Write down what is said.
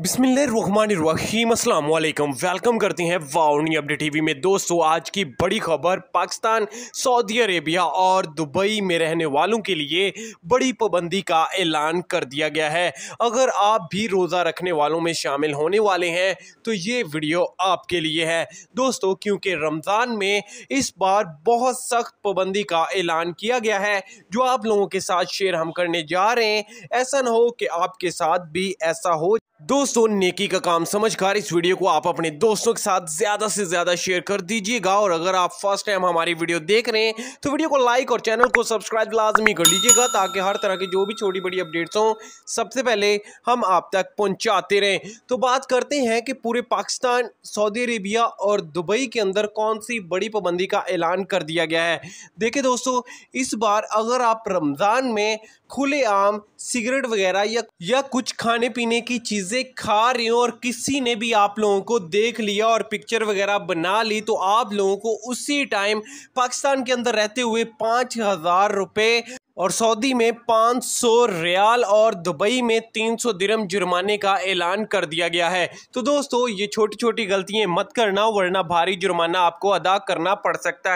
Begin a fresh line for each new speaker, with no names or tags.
रहीम अस्सलाम वालेकुम वेलकम करते हैं वाउनी अपडेट टीवी में दोस्तों आज की बड़ी खबर पाकिस्तान सऊदी अरेबिया और दुबई में रहने वालों के लिए बड़ी पाबंदी का ऐलान कर दिया गया है अगर आप भी रोज़ा रखने वालों में शामिल होने वाले हैं तो ये वीडियो आपके लिए है दोस्तों क्योंकि रमज़ान में इस बार बहुत सख्त पाबंदी का ऐलान किया गया है जो आप लोगों के साथ शेयर हम करने जा रहे हैं ऐसा ना हो कि आपके साथ भी ऐसा हो दो दोस्तों नेकी का काम समझकर इस वीडियो को आप अपने दोस्तों के साथ ज़्यादा से ज़्यादा शेयर कर दीजिएगा और अगर आप फर्स्ट टाइम हमारी वीडियो देख रहे हैं तो वीडियो को लाइक और चैनल को सब्सक्राइब लाजमी कर लीजिएगा ताकि हर तरह की जो भी छोटी बड़ी अपडेट्स हों सबसे पहले हम आप तक पहुँचाते रहें तो बात करते हैं कि पूरे पाकिस्तान सऊदी अरेबिया और दुबई के अंदर कौन सी बड़ी पाबंदी का ऐलान कर दिया गया है देखिए दोस्तों इस बार अगर आप रमज़ान में खुलेआम सिगरेट वगैरह या, या कुछ खाने पीने की चीज़ें खा रहे हो और किसी ने भी आप लोगों को देख लिया और पिक्चर वगैरह बना ली तो आप लोगों को उसी टाइम पाकिस्तान के अंदर रहते हुए पाँच हज़ार रुपये और सऊदी में 500 रियाल और दुबई में 300 दिरम जुर्माने का ऐलान कर दिया गया है तो दोस्तों ये छोटी छोटी गलतियां मत करना वरना भारी जुर्माना आपको अदा करना पड़ सकता है